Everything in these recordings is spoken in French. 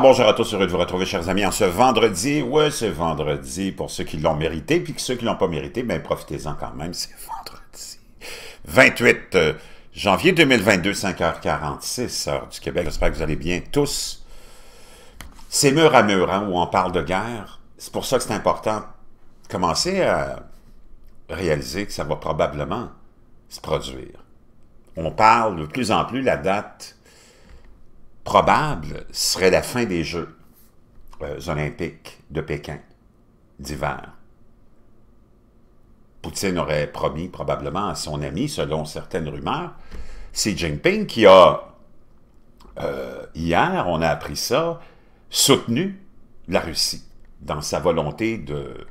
Ah, bonjour à tous, heureux de vous retrouver, chers amis, en ce vendredi. Ouais, c'est vendredi pour ceux qui l'ont mérité, puis que ceux qui l'ont pas mérité, ben profitez-en quand même, c'est vendredi. 28 euh, janvier 2022, 5h46, heure du Québec. J'espère que vous allez bien tous. C'est mur à mur, hein, où on parle de guerre. C'est pour ça que c'est important. commencer à réaliser que ça va probablement se produire. On parle de plus en plus la date probable serait la fin des Jeux euh, olympiques de Pékin d'hiver. Poutine aurait promis probablement à son ami, selon certaines rumeurs, Xi Jinping, qui a, euh, hier, on a appris ça, soutenu la Russie dans sa volonté de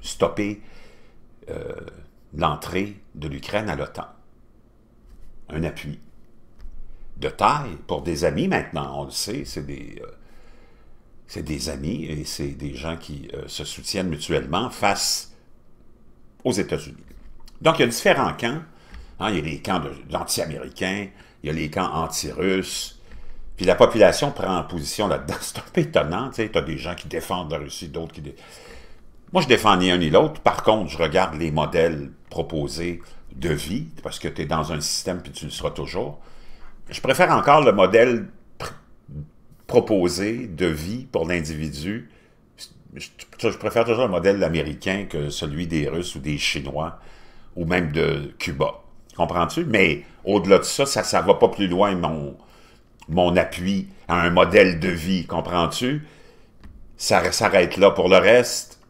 stopper euh, l'entrée de l'Ukraine à l'OTAN. Un appui de taille pour des amis maintenant, on le sait, c'est des, euh, amis et c'est des gens qui euh, se soutiennent mutuellement face aux États-Unis. Donc, il y a différents camps. Hein, il y a les camps anti-américains, il y a les camps anti-russes, puis la population prend position là-dedans. C'est un peu étonnant, tu sais, tu as des gens qui défendent la Russie, d'autres qui... Moi, je défends ni un ni l'autre. Par contre, je regarde les modèles proposés de vie, parce que tu es dans un système, puis tu le seras toujours je préfère encore le modèle proposé de vie pour l'individu. Je, préfère toujours le modèle américain que celui des Russes ou des Chinois ou même de Cuba. Comprends-tu? Mais au-delà de ça, ça ne va pas plus loin mon, mon appui à un modèle de vie. Comprends-tu? Ça s'arrête là. Pour le reste,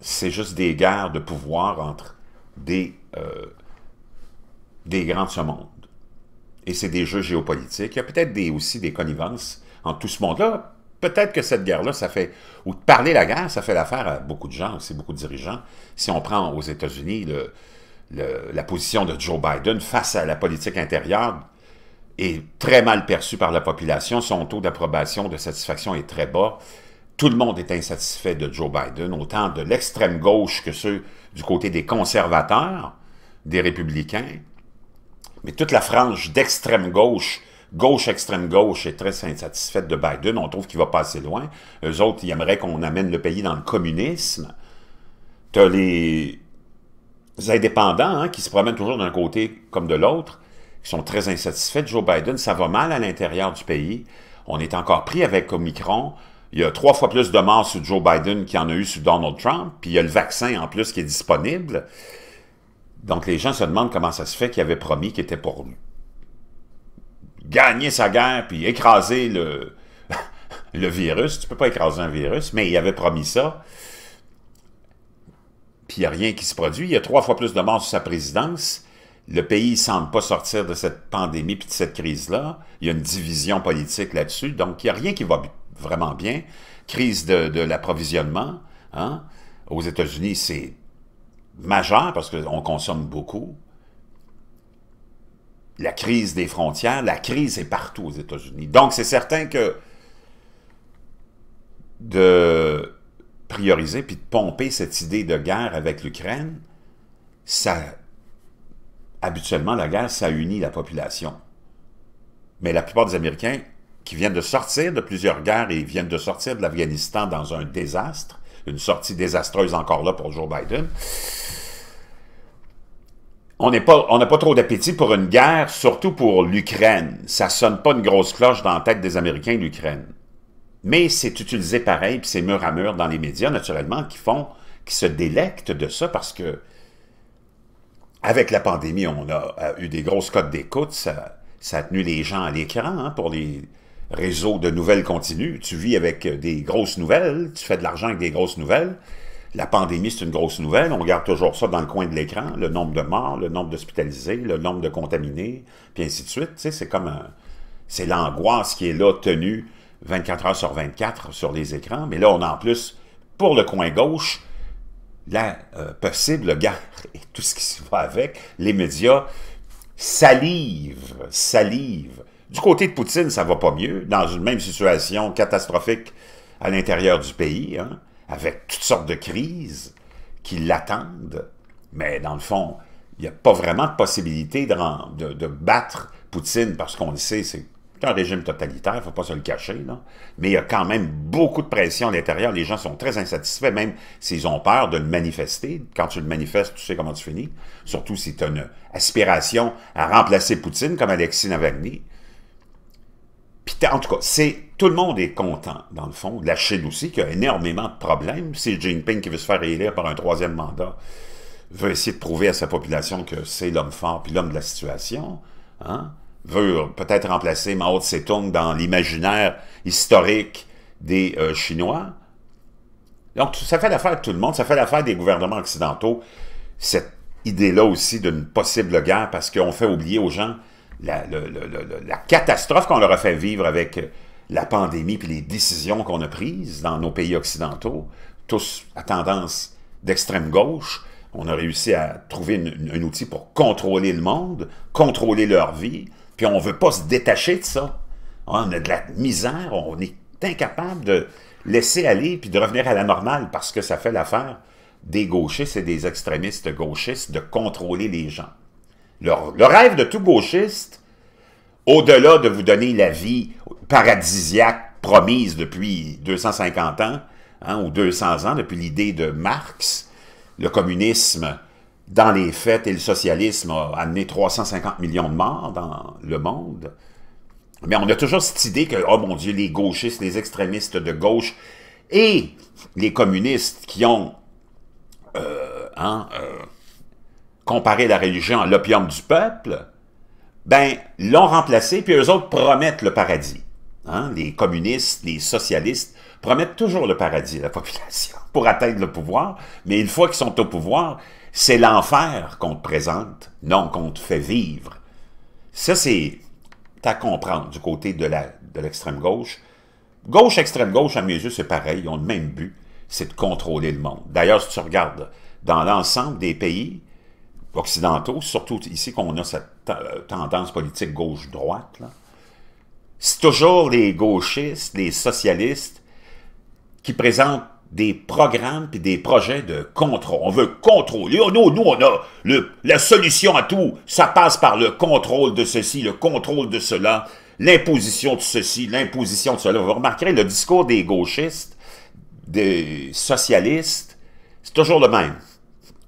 c'est juste des guerres de pouvoir entre des, euh, des grands de ce monde et c'est des jeux géopolitiques. Il y a peut-être aussi des connivences en tout ce monde-là. Peut-être que cette guerre-là, ça fait, ou parler la guerre, ça fait l'affaire à beaucoup de gens, aussi beaucoup de dirigeants. Si on prend aux États-Unis la position de Joe Biden face à la politique intérieure est très mal perçue par la population. Son taux d'approbation, de satisfaction est très bas. Tout le monde est insatisfait de Joe Biden, autant de l'extrême gauche que ceux du côté des conservateurs, des républicains mais toute la frange d'extrême gauche, gauche-extrême gauche, est très insatisfaite de Biden. On trouve qu'il va pas assez loin. Eux autres, ils aimeraient qu'on amène le pays dans le communisme. Tu as les indépendants hein, qui se promènent toujours d'un côté comme de l'autre, qui sont très insatisfaits de Joe Biden. Ça va mal à l'intérieur du pays. On est encore pris avec Omicron. Il y a trois fois plus de morts sur Joe Biden qu'il y en a eu sur Donald Trump, puis il y a le vaccin en plus qui est disponible. Donc les gens se demandent comment ça se fait qu'il avait promis qu'il était pour lui Gagner sa guerre, puis écraser le, le virus. Tu peux pas écraser un virus, mais il avait promis ça. Puis il n'y a rien qui se produit. Il y a trois fois plus de morts sous sa présidence. Le pays ne semble pas sortir de cette pandémie puis de cette crise-là. Il y a une division politique là-dessus. Donc, il n'y a rien qui va vraiment bien. Crise de, l'approvisionnement. Hein. Aux États-Unis, c'est majeur, parce qu'on consomme beaucoup, la crise des frontières, la crise est partout aux États-Unis. Donc, c'est certain que de prioriser puis de pomper cette idée de guerre avec l'Ukraine, ça... Habituellement, la guerre, ça unit la population. Mais la plupart des Américains qui viennent de sortir de plusieurs guerres et viennent de sortir de l'Afghanistan dans un désastre, une sortie désastreuse encore là pour Joe Biden. On n'a pas, trop d'appétit pour une guerre, surtout pour l'Ukraine. Ça sonne pas une grosse cloche dans la tête des Américains, l'Ukraine. Mais c'est utilisé pareil, puis c'est mur à mur dans les médias, naturellement, qui font, qui se délectent de ça parce que avec la pandémie, on a, euh, eu des grosses cotes d'écoute, ça, ça, a tenu les gens à l'écran hein, pour les, réseau de nouvelles continues. Tu vis avec euh, des grosses nouvelles, tu fais de l'argent avec des grosses nouvelles. La pandémie, c'est une grosse nouvelle. On garde toujours ça dans le coin de l'écran, le nombre de morts, le nombre d'hospitalisés, le nombre de contaminés, puis ainsi de suite. Tu sais, c'est comme c'est l'angoisse qui est là tenue 24 heures sur 24 sur les écrans. Mais là, on a en plus, pour le coin gauche, la euh, possible guerre et tout ce qui se voit avec, les médias salivent, salivent du côté de Poutine, ça va pas mieux, dans une même situation catastrophique à l'intérieur du pays, hein, avec toutes sortes de crises qui l'attendent. Mais dans le fond, il n'y a pas vraiment de possibilité de, battre Poutine, parce qu'on le sait, c'est un régime totalitaire, il ne faut pas se le cacher, mais il y a quand même beaucoup de pression à l'intérieur. Les gens sont très insatisfaits, même s'ils ont peur de le manifester. Quand tu le manifestes, tu sais comment tu finis. Surtout si tu as une aspiration à remplacer Poutine comme Alexis Navalny. En tout cas, c'est tout le monde est content, dans le fond. La Chine aussi, qui a énormément de problèmes. Xi Jinping, qui veut se faire élire par un troisième mandat, veut essayer de prouver à sa population que c'est l'homme fort puis l'homme de la situation. Hein? Veut peut-être remplacer Mao Tse-tung dans l'imaginaire historique des euh, Chinois. Donc, ça fait l'affaire de tout le monde. Ça fait l'affaire des gouvernements occidentaux, cette idée-là aussi d'une possible guerre, parce qu'on fait oublier aux gens la, catastrophe qu'on leur a fait vivre avec la pandémie puis les décisions qu'on a prises dans nos pays occidentaux, tous à tendance d'extrême gauche, on a réussi à trouver un outil pour contrôler le monde, contrôler leur vie, puis on ne veut pas se détacher de ça. Ah, on a de la misère, on est incapable de laisser aller puis de revenir à la normale parce que ça fait l'affaire des gauchistes et des extrémistes gauchistes de contrôler les gens. Le, rêve de tout gauchiste, au-delà de vous donner la vie paradisiaque promise depuis 250 ans, hein, ou 200 ans, depuis l'idée de Marx, le communisme dans les fêtes et le socialisme a amené 350 millions de morts dans le monde. Mais on a toujours cette idée que, oh mon Dieu, les gauchistes, les extrémistes de gauche et les communistes qui ont euh, hein, euh, comparer la religion à l'opium du peuple, ben, l'ont remplacé, puis eux autres promettent le paradis. Hein? Les communistes, les socialistes promettent toujours le paradis à la population pour atteindre le pouvoir, mais une fois qu'ils sont au pouvoir, c'est l'enfer qu'on te présente, non qu'on te fait vivre. Ça, c'est à comprendre du côté de l'extrême-gauche. Gauche, extrême-gauche, à mes yeux, c'est pareil, ils ont le même but, c'est de contrôler le monde. D'ailleurs, si tu regardes dans l'ensemble des pays, occidentaux, surtout ici qu'on a cette euh, tendance politique gauche-droite, c'est toujours les gauchistes, les socialistes qui présentent des programmes et des projets de contrôle. On veut contrôler. Nous, nous on a la solution à tout. Ça passe par le contrôle de ceci, le contrôle de cela, l'imposition de ceci, l'imposition de cela. Vous remarquerez, le discours des gauchistes, des socialistes, c'est toujours le même.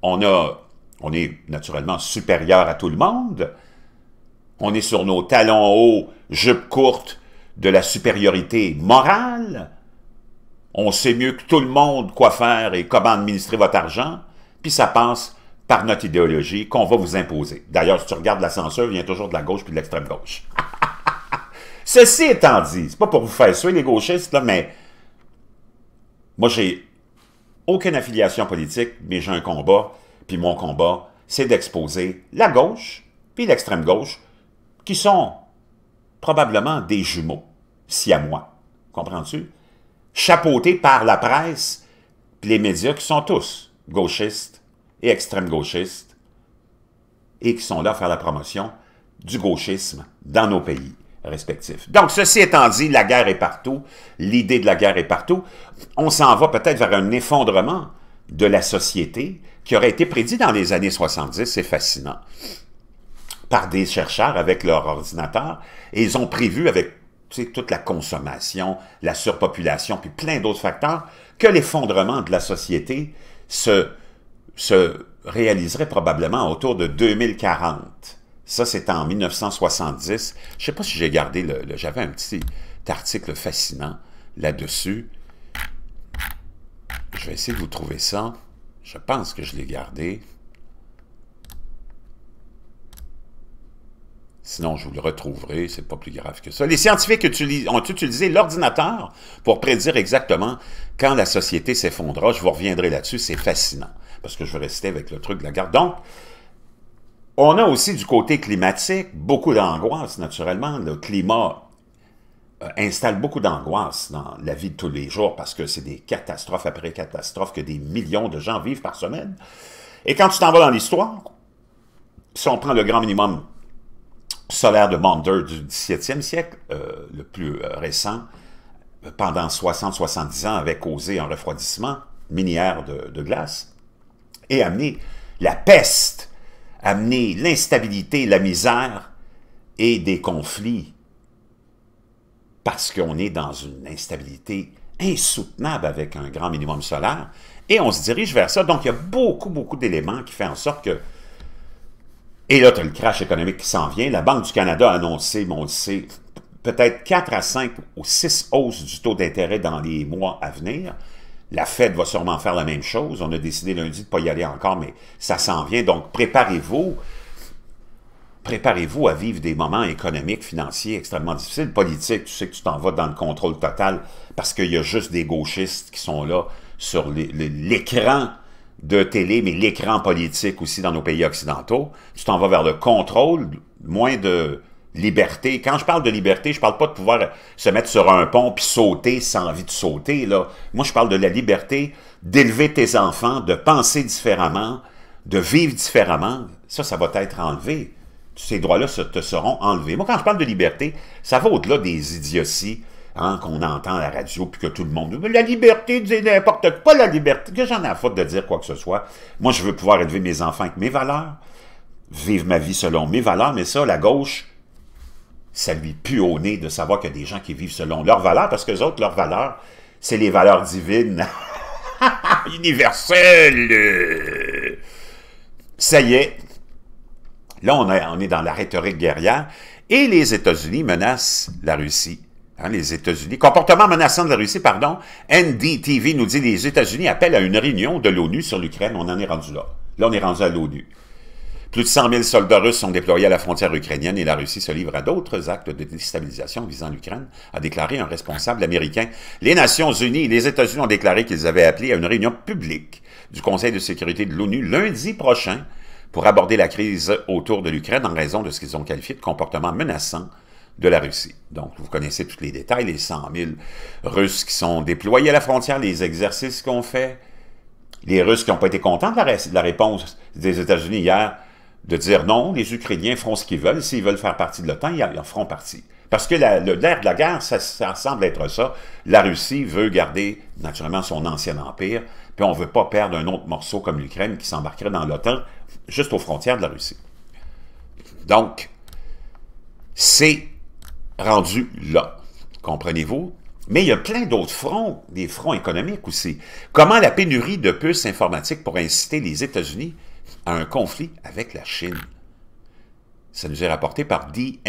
On a on est naturellement supérieur à tout le monde. On est sur nos talons hauts, jupes courtes, de la supériorité morale. On sait mieux que tout le monde quoi faire et comment administrer votre argent. Puis ça passe par notre idéologie qu'on va vous imposer. D'ailleurs, si tu regardes la censure, vient toujours de la gauche puis de l'extrême gauche. Ceci étant dit, c'est pas pour vous faire suer les gauchistes, mais moi, j'ai aucune affiliation politique, mais j'ai un combat puis mon combat, c'est d'exposer la gauche puis l'extrême gauche, qui sont probablement des jumeaux, si à moi. Comprends-tu? Chapeautés par la presse puis les médias qui sont tous gauchistes et extrême-gauchistes et qui sont là à faire la promotion du gauchisme dans nos pays respectifs. Donc, ceci étant dit, la guerre est partout, l'idée de la guerre est partout. On s'en va peut-être vers un effondrement de la société, qui aurait été prédit dans les années 70, c'est fascinant, par des chercheurs avec leur ordinateur, et ils ont prévu avec toute la consommation, la surpopulation, puis plein d'autres facteurs, que l'effondrement de la société se, réaliserait probablement autour de 2040. Ça, c'est en 1970. Je ne sais pas si j'ai gardé le J'avais un petit article fascinant là-dessus. Je vais essayer de vous trouver ça. Je pense que je l'ai gardé. Sinon, je vous le retrouverai, c'est pas plus grave que ça. Les scientifiques ont utilisé l'ordinateur pour prédire exactement quand la société s'effondrera. Je vous reviendrai là-dessus, c'est fascinant, parce que je vais rester avec le truc de la garde. Donc, on a aussi du côté climatique beaucoup d'angoisse, naturellement. Le climat euh, installe beaucoup d'angoisse dans la vie de tous les jours parce que c'est des catastrophes après catastrophes que des millions de gens vivent par semaine. Et quand tu t'en vas dans l'histoire, si on prend le grand minimum solaire de Maunder du 17e siècle, euh, le plus euh, récent, pendant 60-70 ans, avait causé un refroidissement minière de, de glace et amené la peste, amené l'instabilité, la misère et des conflits parce qu'on est dans une instabilité insoutenable avec un grand minimum solaire, et on se dirige vers ça. Donc, il y a beaucoup, beaucoup d'éléments qui font en sorte que... Et là, tu as le crash économique qui s'en vient. La Banque du Canada a annoncé, mon on peut-être 4 à 5 ou 6 hausses du taux d'intérêt dans les mois à venir. La Fed va sûrement faire la même chose. On a décidé lundi de ne pas y aller encore, mais ça s'en vient. Donc, préparez-vous préparez-vous à vivre des moments économiques, financiers extrêmement difficiles, politiques. Tu sais que tu t'en vas dans le contrôle total parce qu'il y a juste des gauchistes qui sont là sur l'écran de télé, mais l'écran politique aussi dans nos pays occidentaux. Tu t'en vas vers le contrôle, moins de liberté. Quand je parle de liberté, je ne parle pas de pouvoir se mettre sur un pont puis sauter sans envie de sauter. Là. Moi, je parle de la liberté d'élever tes enfants, de penser différemment, de vivre différemment. Ça, ça va être enlevé ces droits-là te seront enlevés. Moi, quand je parle de liberté, ça va au-delà des idioties hein, qu'on entend à la radio, puis que tout le monde mais la liberté, n'importe quoi, la liberté, que j'en ai à faute de dire quoi que ce soit. Moi, je veux pouvoir élever mes enfants avec mes valeurs, vivre ma vie selon mes valeurs, mais ça, la gauche, ça lui pue au nez de savoir qu'il y a des gens qui vivent selon leurs valeurs, parce que les autres, leurs valeurs, c'est les valeurs divines, universelles. Ça y est, Là, on, est dans la rhétorique guerrière. Et les États-Unis menacent la Russie hein, les États-Unis. Comportement menaçant de la Russie, pardon. NDTV nous dit les États-Unis appellent à une réunion de l'ONU sur l'Ukraine. On en est rendu là. Là, on est rendu à l'ONU. Plus de 100 000 soldats russes sont déployés à la frontière ukrainienne et la Russie se livre à d'autres actes de déstabilisation visant l'Ukraine, a déclaré un responsable américain. Les Nations Unies et les États-Unis ont déclaré qu'ils avaient appelé à une réunion publique du Conseil de sécurité de l'ONU lundi prochain pour aborder la crise autour de l'Ukraine en raison de ce qu'ils ont qualifié de comportement menaçant de la Russie. Donc, vous connaissez tous les détails, les 100 000 Russes qui sont déployés à la frontière, les exercices qu'on fait, les Russes qui n'ont pas été contents de la, réponse des États-Unis hier, de dire non, les Ukrainiens feront ce qu'ils veulent, s'ils veulent faire partie de l'OTAN, ils en feront partie. Parce que l'air de la guerre, ça, ça, semble être ça. La Russie veut garder naturellement son ancien empire, puis on ne veut pas perdre un autre morceau comme l'Ukraine qui s'embarquerait dans l'OTAN juste aux frontières de la Russie. Donc, c'est rendu là, comprenez-vous? Mais il y a plein d'autres fronts, des fronts économiques aussi. Comment la pénurie de puces informatiques pour inciter les États-Unis à un conflit avec la Chine? Ça nous est rapporté par DNYUZ,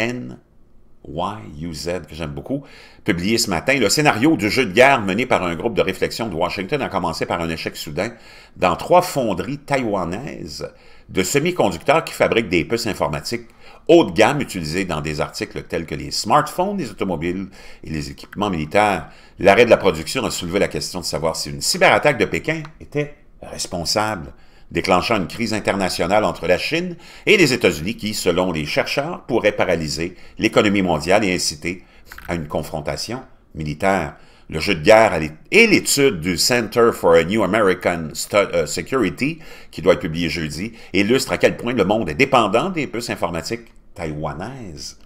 que j'aime beaucoup, publié ce matin. Le scénario du jeu de guerre mené par un groupe de réflexion de Washington a commencé par un échec soudain dans trois fonderies taïwanaises de semi-conducteurs qui fabriquent des puces informatiques haut de gamme utilisées dans des articles tels que les smartphones, les automobiles et les équipements militaires. L'arrêt de la production a soulevé la question de savoir si une cyberattaque de Pékin était responsable, déclenchant une crise internationale entre la Chine et les États-Unis qui, selon les chercheurs, pourrait paralyser l'économie mondiale et inciter à une confrontation militaire le jeu de guerre et l'étude du Center for a New American euh, Security, qui doit être publié jeudi, illustre à quel point le monde est dépendant des puces informatiques taïwanaises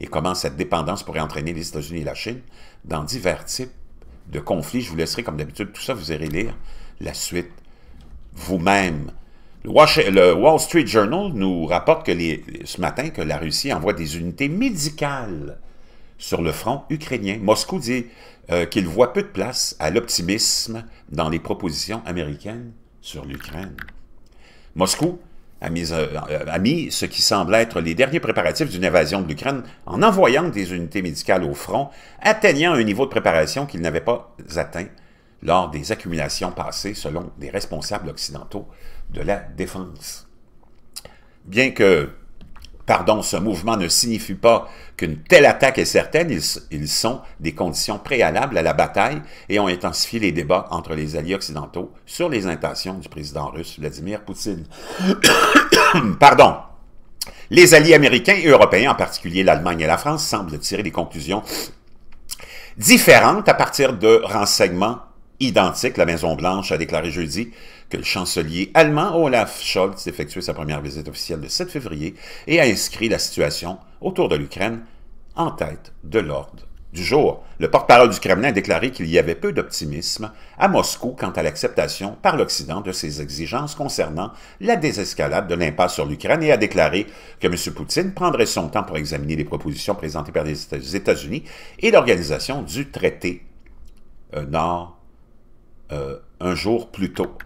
et comment cette dépendance pourrait entraîner les États-Unis et la Chine dans divers types de conflits. Je vous laisserai, comme d'habitude, tout ça, vous irez lire la suite vous-même. Le Wall Street Journal nous rapporte que ce matin que la Russie envoie des unités médicales sur le front ukrainien. Moscou dit euh, qu'il voit peu de place à l'optimisme dans les propositions américaines sur l'Ukraine. Moscou euh, a mis, ce qui semble être les derniers préparatifs d'une invasion de l'Ukraine en envoyant des unités médicales au front, atteignant un niveau de préparation qu'il n'avait pas atteint lors des accumulations passées selon des responsables occidentaux de la défense. Bien que, pardon, ce mouvement ne signifie pas qu'une telle attaque est certaine, ils, sont des conditions préalables à la bataille et ont intensifié les débats entre les alliés occidentaux sur les intentions du président russe Vladimir Poutine. Pardon. Les alliés américains et européens, en particulier l'Allemagne et la France, semblent tirer des conclusions différentes à partir de renseignements identiques. La Maison-Blanche a déclaré jeudi que le chancelier allemand Olaf Scholz effectuait sa première visite officielle le 7 février et a inscrit la situation autour de l'Ukraine en tête de l'ordre du jour. Le porte-parole du Kremlin a déclaré qu'il y avait peu d'optimisme à Moscou quant à l'acceptation par l'Occident de ses exigences concernant la désescalade de l'impasse sur l'Ukraine et a déclaré que M. Poutine prendrait son temps pour examiner les propositions présentées par les États-Unis et l'organisation du traité euh, Nord euh, un jour plus tôt.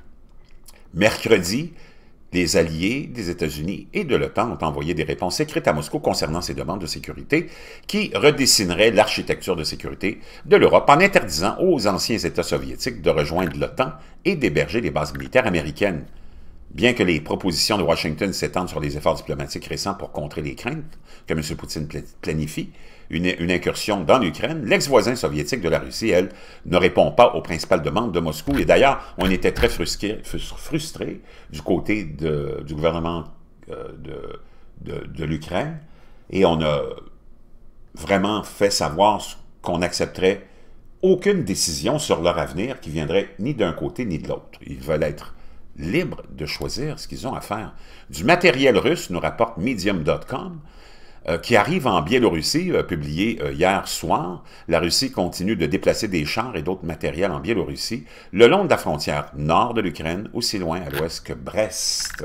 Mercredi, les alliés des États-Unis et de l'OTAN ont envoyé des réponses écrites à Moscou concernant ces demandes de sécurité qui redessineraient l'architecture de sécurité de l'Europe en interdisant aux anciens États soviétiques de rejoindre l'OTAN et d'héberger les bases militaires américaines. Bien que les propositions de Washington s'étendent sur les efforts diplomatiques récents pour contrer les craintes que M. Poutine planifie, une, incursion dans l'Ukraine, l'ex-voisin soviétique de la Russie, elle, ne répond pas aux principales demandes de Moscou. Et d'ailleurs, on était très frustrés frustré du côté du gouvernement euh, de, de l'Ukraine. Et on a vraiment fait savoir qu'on n'accepterait aucune décision sur leur avenir qui viendrait ni d'un côté ni de l'autre. Ils veulent être libres de choisir ce qu'ils ont à faire. Du matériel russe, nous rapporte Medium.com, euh, qui arrive en Biélorussie, euh, publié euh, hier soir. La Russie continue de déplacer des chars et d'autres matériels en Biélorussie, le long de la frontière nord de l'Ukraine, aussi loin à l'ouest que Brest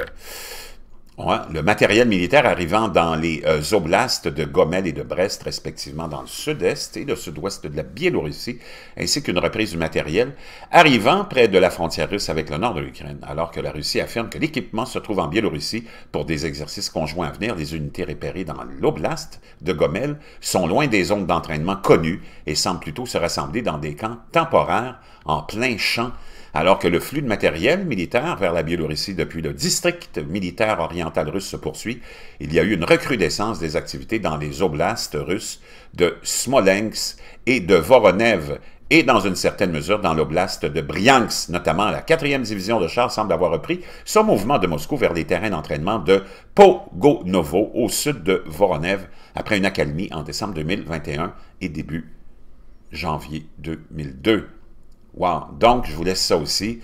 le matériel militaire arrivant dans les euh, oblasts de Gomel et de Brest, respectivement dans le sud-est et le sud-ouest de la Biélorussie, ainsi qu'une reprise du matériel arrivant près de la frontière russe avec le nord de l'Ukraine, alors que la Russie affirme que l'équipement se trouve en Biélorussie pour des exercices conjoints à venir. Les unités repérées dans l'oblast de Gomel sont loin des zones d'entraînement connues et semblent plutôt se rassembler dans des camps temporaires en plein champ alors que le flux de matériel militaire vers la Biélorussie depuis le district militaire oriental russe se poursuit, il y a eu une recrudescence des activités dans les oblasts russes de Smolensk et de Voronev, et dans une certaine mesure dans l'oblast de Briansk, notamment la 4e division de chars semble avoir repris son mouvement de Moscou vers les terrains d'entraînement de Pogonovo au sud de Voronev après une accalmie en décembre 2021 et début janvier 2002. Wow. Donc, je vous laisse ça aussi.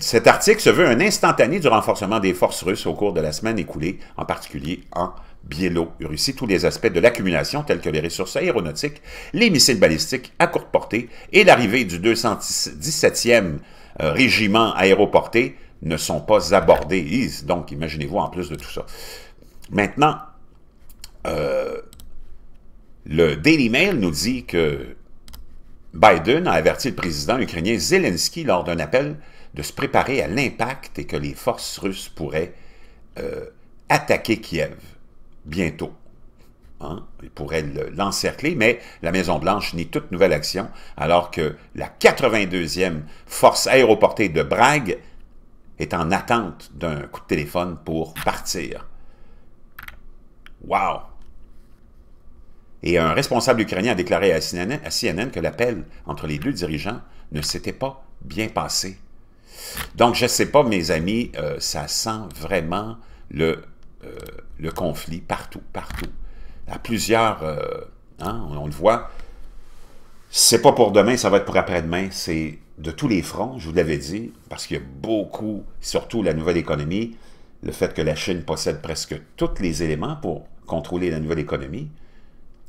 cet article se veut un instantané du renforcement des forces russes au cours de la semaine écoulée, en particulier en Biélorussie. Tous les aspects de l'accumulation, tels que les ressources aéronautiques, les missiles balistiques à courte portée et l'arrivée du 217e euh, régiment aéroporté, ne sont pas abordés. Donc, imaginez-vous en plus de tout ça. Maintenant, euh, le Daily Mail nous dit que Biden a averti le président ukrainien Zelensky lors d'un appel de se préparer à l'impact et que les forces russes pourraient euh, attaquer Kiev bientôt. Ils hein, pourraient l'encercler, mais la Maison-Blanche nie toute nouvelle action, alors que la 82e force aéroportée de Brague est en attente d'un coup de téléphone pour partir. Wow! Et un responsable ukrainien a déclaré à CNN, que l'appel entre les deux dirigeants ne s'était pas bien passé. Donc, je ne sais pas, mes amis, euh, ça sent vraiment le, euh, le, conflit partout, partout. À plusieurs, euh, hein, on, le voit, c'est pas pour demain, ça va être pour après-demain. C'est de tous les fronts, je vous l'avais dit, parce qu'il y a beaucoup, surtout la nouvelle économie, le fait que la Chine possède presque tous les éléments pour contrôler la nouvelle économie,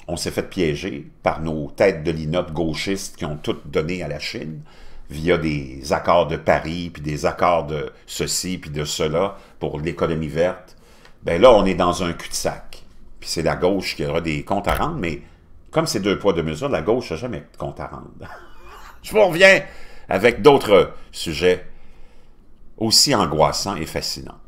on s'est fait piéger par nos têtes de linotte gauchistes qui ont toutes donné à la Chine via des accords de Paris, puis des accords de ceci, puis de cela pour l'économie verte. Ben là, on est dans un cul-de-sac. Puis c'est la gauche qui aura des comptes à rendre, mais comme c'est deux poids, deux mesures, la gauche n'a jamais de comptes à rendre. Je vous reviens avec d'autres sujets aussi angoissants et fascinants.